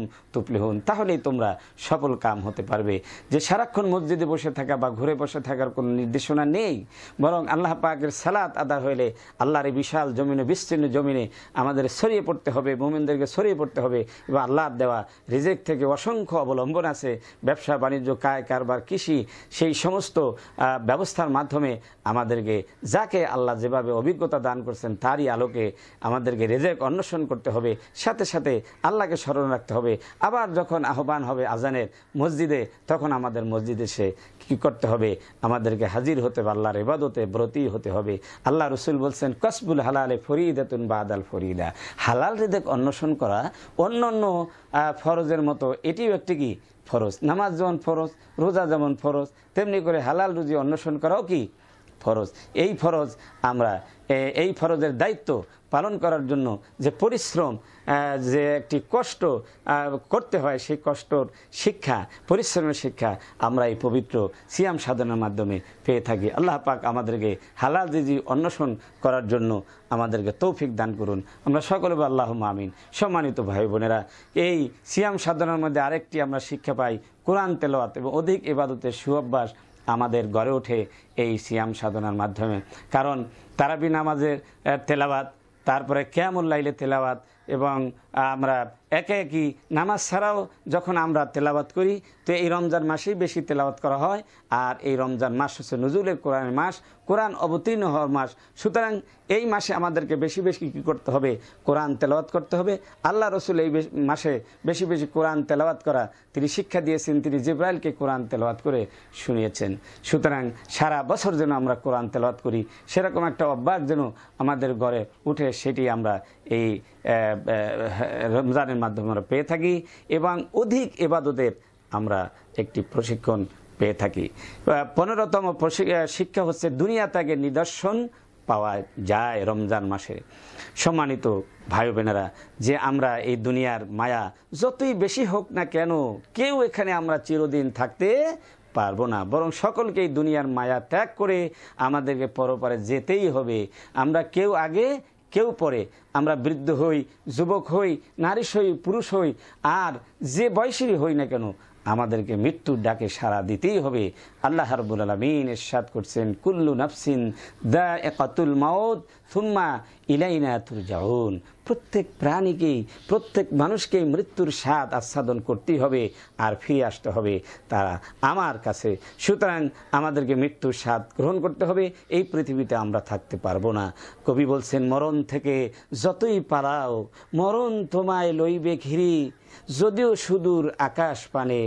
হন তাহলেই তোমরা সফল কাম হতে পারবে যে সারাক্ষণ মসজিদে বসে থাকা বা ঘুরে বসে থাকার কোনো নির্দেশনা নেই বরং আল্লাহ পাকের সালাত আদা হইলে আল্লাহর বিশাল জমিনে বিস্তীর্ণ জমিনে আমাদের ছড়িয়ে পড়তে হবে মোমেনদেরকে ছড়িয়ে পড়তে হবে এবং আল্লাহ দেওয়া রেজেক্ট থেকে অসংখ্য অবলম্বন আছে ব্যবসা বাণিজ্য কায় কারবার কৃষি সেই সমস্ত ব্যবস্থার মাধ্যমে আমাদেরকে যাকে আল্লাহ যেভাবে অভিজ্ঞতা দান করছেন তারই আলোকে আমাদেরকে রেজেক অন্বেষণ করতে হবে সাথে সাথে আল্লাহকে স্মরণ রাখতে হবে আবার যখন আহ্বান হবে আজানের মসজিদে তখন আমাদের মসজিদে সে কী করতে হবে আমাদেরকে হাজির হতে হবে আল্লাহর ইবাদতে ব্রতি হতে হবে আল্লাহ রসুল বলছেন কসবুল হালালে ফরিদাতুন বা আদাল ফরিদা হালাল রেদেক অন্বেষণ করা অন্য অন্য ফরজের মতো এটিও একটি কি ফরজ নামাজ যেমন ফরজ রোজা যেমন ফরজ তেমনি করে হালাল রুজি অন্বেষণ করাও কি ফরজ এই ফরজ আমরা এই ফরজের দায়িত্ব পালন করার জন্য যে পরিশ্রম যে একটি কষ্ট করতে হয় সেই কষ্টর শিক্ষা পরিশ্রমের শিক্ষা আমরা এই পবিত্র সিয়াম সাধনার মাধ্যমে পেয়ে থাকি আল্লাহ পাক আমাদেরকে হালাল দিদি অন্বেষণ করার জন্য আমাদেরকে তৌফিক দান করুন আমরা সকলে আল্লাহ মামিন সম্মানিত ভাই বোনেরা এই সিয়াম সাধনার মধ্যে আরেকটি আমরা শিক্ষা পাই কোরআন তেলোয়াত এবং অধিক এবাদতের সুঅভ্যাস আমাদের গড়ে ওঠে এই সিয়াম সাধনার মাধ্যমে কারণ তারাবি নামাজের তেলাবাত তারপরে ক্যামুল্লাইলে লাইলে এবং আমরা একে একই নামাজ ছাড়াও যখন আমরা তেলাবাত করি তো এই রমজান মাসেই বেশি তেলাবাত করা হয় আর এই রমজান মাস হচ্ছে নজরুলের কোরআনের মাস কোরআন অবতীর্ণ হওয়ার মাস সুতরাং এই মাসে আমাদেরকে বেশি বেশি কী করতে হবে কোরআন তেলাওয়াত করতে হবে আল্লাহ রসুল এই মাসে বেশি বেশি কোরআন তেলাওয়াত করা তিনি শিক্ষা দিয়েছেন তিনি জিব্রাইলকে কোরআন তেলাওয়াত করে শুনিয়েছেন সুতরাং সারা বছর যেন আমরা কোরআন তেলাওয়াত করি সেরকম একটা অভ্যাস যেন আমাদের ঘরে উঠে সেটি আমরা এই রমজানের মাধ্যমে আমরা পেয়ে থাকি এবং অধিক এবাদতের আমরা একটি প্রশিক্ষণ পেয়ে থাকি পনেরোতম শিক্ষা হচ্ছে দুনিয়া ত্যাগে নিদর্শন পাওয়া যায় রমজান মাসে সম্মানিত ভাই বোনেরা যে আমরা এই দুনিয়ার মায়া যতই বেশি হোক না কেন কেউ এখানে আমরা চিরদিন থাকতে পারবো না বরং সকলকেই দুনিয়ার মায়া ত্যাগ করে আমাদেরকে পরপারে যেতেই হবে আমরা কেউ আগে কেউ পরে আমরা বৃদ্ধ হই যুবক হই নারী হই পুরুষ হই আর যে বয়সেরই হই না কেন আমাদেরকে মৃত্যুর ডাকে সাড়া দিতেই হবে আল্লাহ হারবুল আলমিন এরশাদ করছেন কুল্লু নফসিন দা একাতুল মাউদ থুম্মা ইলাইনা জাউন প্রত্যেক প্রাণীকেই প্রত্যেক মানুষকে মৃত্যুর স্বাদ আস্বাদন করতেই হবে আর ফিরে আসতে হবে তারা আমার কাছে সুতরাং আমাদেরকে মৃত্যুর স্বাদ গ্রহণ করতে হবে এই পৃথিবীতে আমরা থাকতে পারবো না কবি বলছেন মরণ থেকে যতই পালাও মরণ তোমায় লইবে ঘিরি যদিও সুদূর আকাশ পানে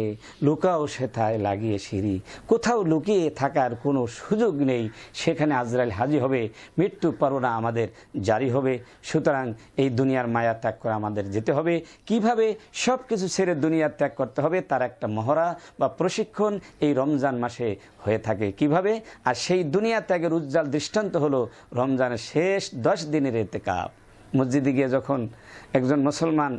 লুকাও সেথায় লাগিয়ে সিঁড়ি কোথাও লুকিয়ে থাকার কোনো সুযোগ নেই সেখানে আজরাইল হাজি হবে মৃত্যু পরোনা আমাদের জারি হবে সুতরাং এই দুনিয়ার মায়া ত্যাগ করে আমাদের যেতে হবে কিভাবে সব কিছু ছেড়ে দুনিয়া ত্যাগ করতে হবে তার একটা মহড়া বা প্রশিক্ষণ এই রমজান মাসে হয়ে থাকে কিভাবে আর সেই দুনিয়া ত্যাগের উজ্জ্বল দৃষ্টান্ত হলো রমজানের শেষ দশ দিনের এতে কাপ মসজিদে গিয়ে যখন একজন মুসলমান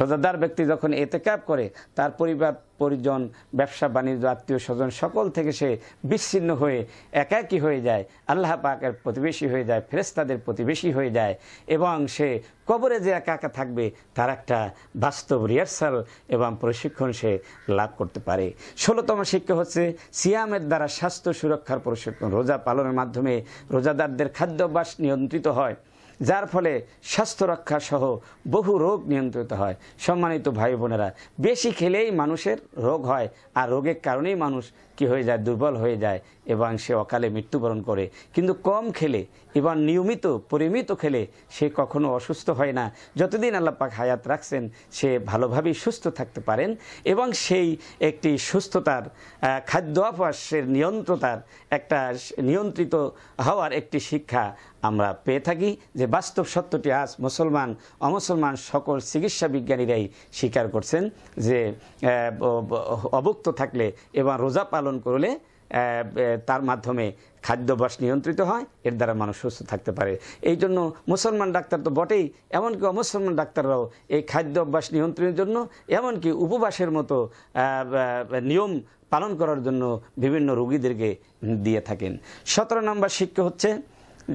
রোজাদার ব্যক্তি যখন এতে এতেকাব করে তার পরিবার পরিজন ব্যবসা বাণিজ্য আত্মীয় স্বজন সকল থেকে সে বিচ্ছিন্ন হয়ে একাকী হয়ে যায় আল্লাহ পাকের প্রতিবেশী হয়ে যায় ফেরেস্তাদের প্রতিবেশী হয়ে যায় এবং সে কবরে যে একা একা থাকবে তার একটা বাস্তব রিহার্সাল এবং প্রশিক্ষণ সে লাভ করতে পারে ষোলোতম শিক্ষা হচ্ছে সিয়ামের দ্বারা স্বাস্থ্য সুরক্ষার প্রশিক্ষণ রোজা পালনের মাধ্যমে রোজাদারদের খাদ্যাভ্যাস নিয়ন্ত্রিত হয় যার ফলে স্বাস্থ্য রক্ষা সহ বহু রোগ নিয়ন্ত্রিত হয় সম্মানিত ভাই বোনেরা বেশি খেলেই মানুষের রোগ হয় আর রোগের কারণেই মানুষ কি হয়ে যায় দুর্বল হয়ে যায় এবং সে অকালে মৃত্যুবরণ করে কিন্তু কম খেলে এবং নিয়মিত পরিমিত খেলে সে কখনো অসুস্থ হয় না যতদিন আল্লাপাক হায়াত রাখছেন সে ভালোভাবেই সুস্থ থাকতে পারেন এবং সেই একটি সুস্থতার খাদ্য অভ্যাসের নিয়ন্ত্রতার একটা নিয়ন্ত্রিত হওয়ার একটি শিক্ষা আমরা পেয়ে থাকি যে বাস্তব সত্যটি আজ মুসলমান অমুসলমান সকল চিকিৎসা বিজ্ঞানীরাই স্বীকার করছেন যে অভুক্ত থাকলে এবং রোজা পালন পালন করলে তার মাধ্যমে খাদ্যাভ্যাস নিয়ন্ত্রিত হয় এর দ্বারা মানুষ সুস্থ থাকতে পারে এই জন্য মুসলমান ডাক্তার তো বটেই এমনকি অমুসলমান ডাক্তাররাও এই খাদ্য অভ্যাস নিয়ন্ত্রণের জন্য এমনকি উপবাসের মতো নিয়ম পালন করার জন্য বিভিন্ন রোগীদেরকে দিয়ে থাকেন সতেরো নম্বর শিক্ষা হচ্ছে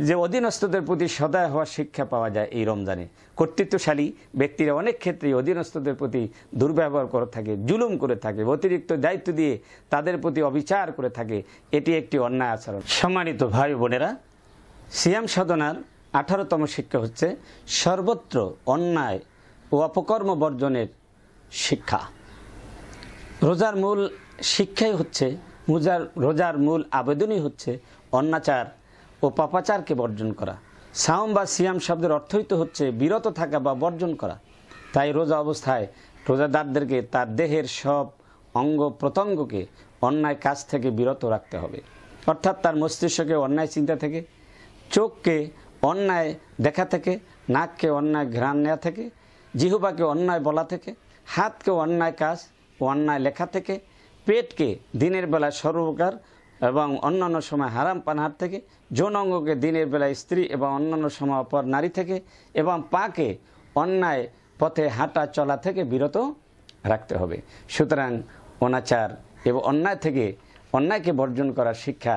যে অধীনস্থদের প্রতি সদয় হওয়ার শিক্ষা পাওয়া যায় এই রমজানে কর্তৃত্বশালী ব্যক্তিরা অনেক ক্ষেত্রে অধীনস্থদের প্রতি দুর্ব্যবহার করে থাকে জুলুম করে থাকে অতিরিক্ত দায়িত্ব দিয়ে তাদের প্রতি অবিচার করে থাকে এটি একটি অন্যায় আচরণ সম্মানিত ভাই বোনেরা সিয়াম সাধনার আঠারোতম শিক্ষা হচ্ছে সর্বত্র অন্যায় ও অপকর্ম বর্জনের শিক্ষা রোজার মূল শিক্ষাই হচ্ছে রোজার মূল আবেদনই হচ্ছে অন্যাচার ও পাপাচারকে বর্জন করা সাওম বা সিয়াম শব্দের অর্থই তো হচ্ছে বিরত থাকা বা বর্জন করা তাই রোজা অবস্থায় রোজাদারদেরকে তার দেহের সব অঙ্গ প্রত্যঙ্গকে অন্যায় কাজ থেকে বিরত রাখতে হবে অর্থাৎ তার মস্তিষ্ককে অন্যায় চিন্তা থেকে চোখকে অন্যায় দেখা থেকে নাককে অন্যায় ঘ্রাণ নেওয়া থেকে জিহুবাকে অন্যায় বলা থেকে হাতকে অন্যায় কাজ ও অন্যায় লেখা থেকে পেটকে দিনের বেলা সর্বকার এবং অন্যান্য সময় হারাম পানহার থেকে যৌন অঙ্গকে দিনের বেলা স্ত্রী এবং অন্যান্য সময় অপর নারী থেকে এবং পাকে অন্যায় পথে হাঁটা চলা থেকে বিরত রাখতে হবে সুতরাং অনাচার এবং অন্যায় থেকে অন্যায়কে বর্জন করার শিক্ষা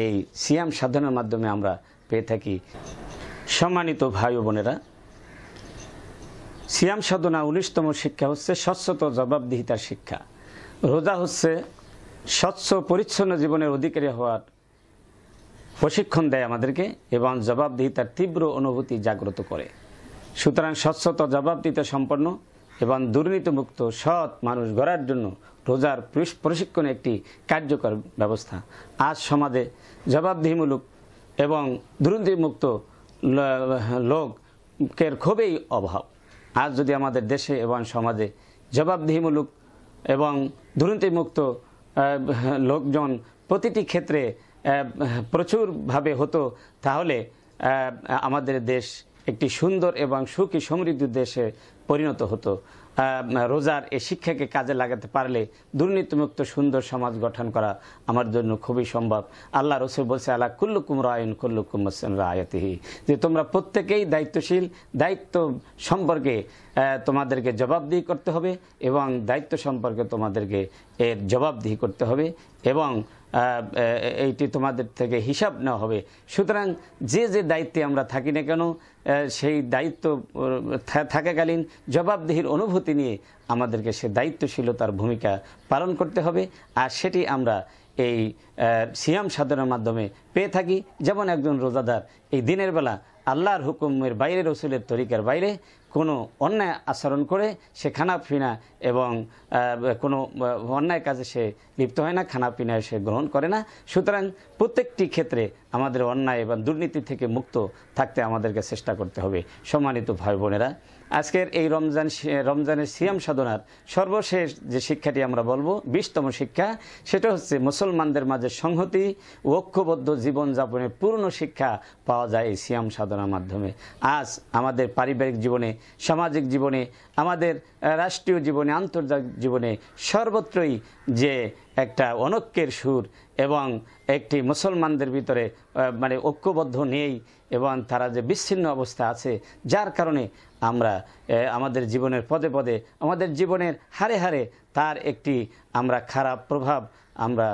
এই সিয়াম সাধনার মাধ্যমে আমরা পেয়ে থাকি সম্মানিত ভাই বোনেরা সিয়াম সাধনা উনিশতম শিক্ষা হচ্ছে স্বচ্ছত জবাবদিহিতার শিক্ষা রোজা হচ্ছে স্বচ্ছ পরিচ্ছন্ন জীবনের অধিকারী হওয়ার প্রশিক্ষণ দেয় আমাদেরকে এবং জবাবদিহিতার তীব্র অনুভূতি জাগ্রত করে সুতরাং স্বচ্ছতা জবাবদিহিতা সম্পন্ন এবং দুর্নীতিমুক্ত সৎ মানুষ গড়ার জন্য রোজার প্রশিক্ষণ একটি কার্যকর ব্যবস্থা আজ সমাজে জবাবদিহিমূলক এবং দুর্নীতিমুক্ত লোকের খুবই অভাব আজ যদি আমাদের দেশে এবং সমাজে জবাবদিহিমূলক এবং দুর্নীতিমুক্ত লোকজন প্রতিটি ক্ষেত্রে প্রচুরভাবে হতো তাহলে আমাদের দেশ একটি সুন্দর এবং সুখী সমৃদ্ধ দেশে পরিণত হতো রোজার এ শিক্ষাকে কাজে লাগাতে পারলে দুর্নীতিমুক্ত সুন্দর সমাজ গঠন করা আমার জন্য খুবই সম্ভব আল্লাহ রসুল বলছে আল্লাহ কুল্লুকুম রায়ন কুল্লুকুম রায়তিহি যে তোমরা প্রত্যেকেই দায়িত্বশীল দায়িত্ব সম্পর্কে তোমাদেরকে জবাবদিহি করতে হবে এবং দায়িত্ব সম্পর্কে তোমাদেরকে এর জবাবদিহি করতে হবে এবং এইটি তোমাদের থেকে হিসাব নেওয়া হবে সুতরাং যে যে দায়িত্বে আমরা থাকি না কেন সেই দায়িত্ব থাকাকালীন জবাবদিহির অনুভূতি নিয়ে আমাদেরকে সে দায়িত্বশীলতার ভূমিকা পালন করতে হবে আর সেটি আমরা এই সিয়াম সাধনার মাধ্যমে পেয়ে থাকি যেমন একজন রোজাদার এই দিনের বেলা আল্লাহর হুকুমের বাইরে রসুলের তরিকার বাইরে কোনো অন্যায় আচরণ করে সে খানা পিনা এবং কোনো অন্যায় কাজে সে লিপ্ত হয় না খানা সে গ্রহণ করে না সুতরাং প্রত্যেকটি ক্ষেত্রে আমাদের অন্যায় এবং দুর্নীতি থেকে মুক্ত থাকতে আমাদেরকে চেষ্টা করতে হবে সম্মানিত ভাই বোনেরা আজকের এই রমজান রমজানের সিয়াম সাধনার সর্বশেষ যে শিক্ষাটি আমরা বলবো বিশতম শিক্ষা সেটা হচ্ছে মুসলমানদের মাঝে সংহতি ঐক্যবদ্ধ জীবনযাপনের পূর্ণ শিক্ষা পাওয়া যায় এই সিয়াম সাধনার মাধ্যমে আজ আমাদের পারিবারিক জীবনে সামাজিক জীবনে আমাদের রাষ্ট্রীয় জীবনে আন্তর্জাতিক জীবনে সর্বত্রই যে একটা অনৈক্যের সুর এবং একটি মুসলমানদের ভিতরে মানে ঐক্যবদ্ধ নেই এবং তারা যে বিচ্ছিন্ন অবস্থা আছে যার কারণে আমরা আমাদের জীবনের পদে পদে আমাদের জীবনের হারে হারে তার একটি আমরা খারাপ প্রভাব আমরা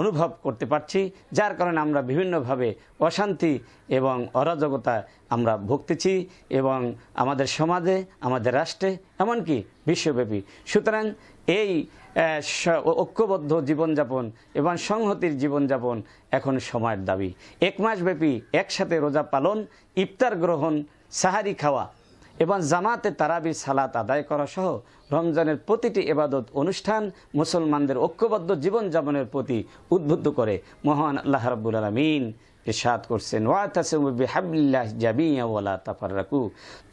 অনুভব করতে পারছি যার কারণে আমরা বিভিন্নভাবে অশান্তি এবং অরাজকতা আমরা ভুগতেছি এবং আমাদের সমাজে আমাদের রাষ্ট্রে এমনকি বিশ্বব্যাপী সুতরাং এই ঐক্যবদ্ধ জীবনযাপন এবং সংহতির জীবনযাপন এখন সময়ের দাবি এক মাসব্যাপী একসাথে রোজা পালন ইফতার গ্রহণ সাহারি খাওয়া এবং জামাতে তারাবির সালাত আদায় করা সহ রমজানের প্রতিটি এবাদত অনুষ্ঠান মুসলমানদের ঐক্যবদ্ধ জীবনযাপনের প্রতি উদ্বুদ্ধ করে মহান আল্লাহ রাবুল আলমিন সাদ করছেন ওয়াতাসমিল্লাহ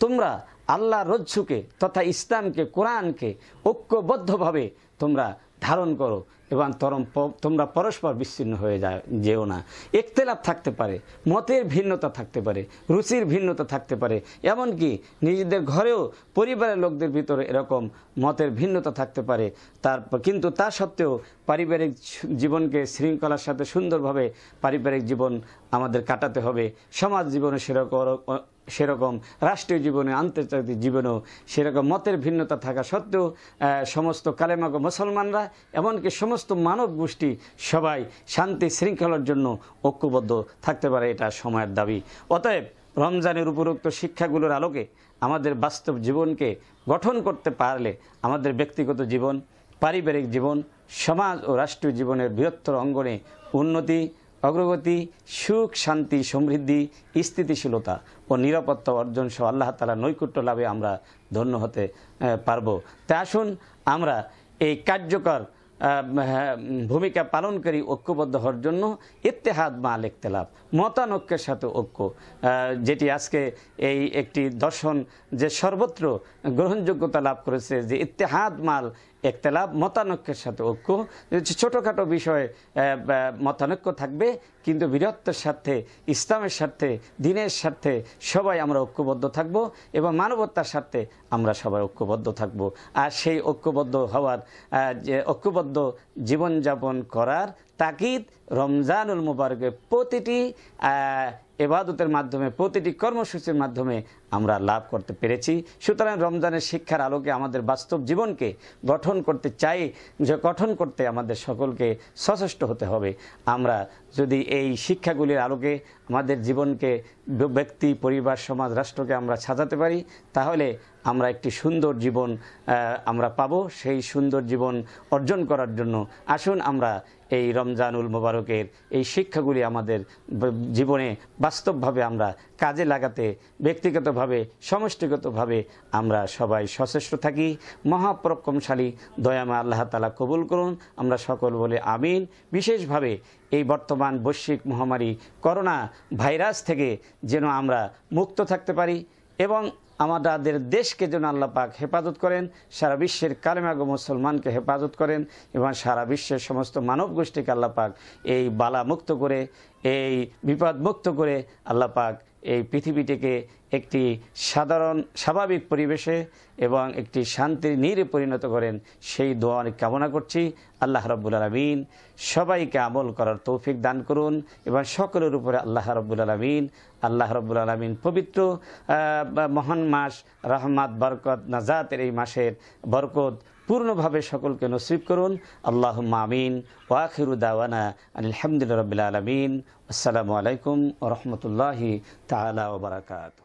তোমরা আল্লাহ রজ্জুকে তথা ইসলামকে কোরআনকে ঐক্যবদ্ধভাবে তোমরা ধারণ করো এবং তরম তোমরা পরস্পর বিচ্ছিন্ন হয়ে যায় যেও না একতেলাপ থাকতে পারে মতের ভিন্নতা থাকতে পারে রুচির ভিন্নতা থাকতে পারে এমনকি নিজেদের ঘরেও পরিবারের লোকদের ভিতরে এরকম মতের ভিন্নতা থাকতে পারে তার কিন্তু তা সত্ত্বেও পারিবারিক জীবনকে শৃঙ্খলার সাথে সুন্দরভাবে পারিবারিক জীবন আমাদের কাটাতে হবে সমাজ জীবনে সেরকম সেরকম রাষ্ট্রীয় জীবনে আন্তর্জাতিক জীবনেও সেরকম মতের ভিন্নতা থাকা সত্ত্বেও সমস্ত কালেমাগ মুসলমানরা এমনকি সমস্ত মানব গোষ্ঠী সবাই শান্তি শৃঙ্খলার জন্য ঐক্যবদ্ধ থাকতে পারে এটা সময়ের দাবি অতএব রমজানের উপরোক্ত শিক্ষাগুলোর আলোকে আমাদের বাস্তব জীবনকে গঠন করতে পারলে আমাদের ব্যক্তিগত জীবন পারিবারিক জীবন সমাজ ও রাষ্ট্রীয় জীবনের বৃহত্তর অঙ্গনে উন্নতি অগ্রগতি সুখ শান্তি সমৃদ্ধি স্থিতিশীলতা ও নিরাপত্তা অর্জন সহ আল্লাহ তালা নৈকুট্য লাভে আমরা ধন্য হতে পারব তা আসুন আমরা এই কার্যকর ভূমিকা পালনকারী ঐক্যবদ্ধ হওয়ার জন্য ইত্তেহাদ মাল লাভ মতানক্যের সাথে ঐক্য যেটি আজকে এই একটি দর্শন যে সর্বত্র গ্রহণযোগ্যতা লাভ করেছে যে ইত্তেহাদ মাল একতলাপ মতানৈক্যের সাথে ঐক্য ছোটোখাটো বিষয়ে মতানৈক্য থাকবে কিন্তু বীরত্বের স্বার্থে ইসলামের স্বার্থে দিনের স্বার্থে সবাই আমরা ঐক্যবদ্ধ থাকব এবং মানবতার স্বার্থে আমরা সবাই ঐক্যবদ্ধ থাকব আর সেই ঐক্যবদ্ধ হওয়ার যে ঐক্যবদ্ধ জীবনযাপন করার তাকিদ রমজানুল মুবারকের প্রতিটি এবাদতের মাধ্যমে প্রতিটি কর্মসূচির মাধ্যমে আমরা লাভ করতে পেরেছি সুতরাং রমজানের শিক্ষার আলোকে আমাদের বাস্তব জীবনকে গঠন করতে চাই যে গঠন করতে আমাদের সকলকে সচেষ্ট হতে হবে আমরা যদি এই শিক্ষাগুলির আলোকে আমাদের জীবনকে ব্যক্তি পরিবার সমাজ রাষ্ট্রকে আমরা সাজাতে পারি তাহলে আমরা একটি সুন্দর জীবন আমরা পাব সেই সুন্দর জীবন অর্জন করার জন্য আসুন আমরা এই রমজানুল মোবারকের এই শিক্ষাগুলি আমাদের জীবনে বাস্তবভাবে আমরা কাজে লাগাতে ব্যক্তিগতভাবে সমষ্টিগতভাবে আমরা সবাই সচেষ্ট থাকি মহাপ্রক্রমশালী দয়ামা আল্লাহ তালা কবুল করুন আমরা সকল বলে আমিন বিশেষভাবে এই বর্তমান বৈশ্বিক মহামারী করোনা ভাইরাস থেকে যেন আমরা মুক্ত থাকতে পারি এবং আমাদের দেশকে যেন আল্লাহ পাক হেফাজত করেন সারা বিশ্বের কালেমাগ মুসলমানকে হেফাজত করেন এবং সারা বিশ্বের সমস্ত মানব গোষ্ঠীকে আল্লাহ পাক এই বালা মুক্ত করে এই বিপদ মুক্ত করে আল্লাহ পাক এই পৃথিবীটিকে একটি সাধারণ স্বাভাবিক পরিবেশে এবং একটি শান্তির নীরে পরিণত করেন সেই দোয়া অনেক কামনা করছি আল্লাহ রব্বুল আলমিন সবাইকে আমল করার তৌফিক দান করুন এবং সকলের উপরে আল্লাহ রব্বুল আলমিন আল্লাহ রব্বুল আলমিন পবিত্র মহান মাস রহমাত বরকত নাজাতের এই মাসের বরকত পূর্ণভাবে সকলকে নসিব করুন আল্লাহ মামিন ওয়াখিরুদ্দাওয়ানা আলহামদুলিল্লাহ রবিল আলমিন আসসালামু আলাইকুম রহমতুল্লাহি তালা ওবরাকাত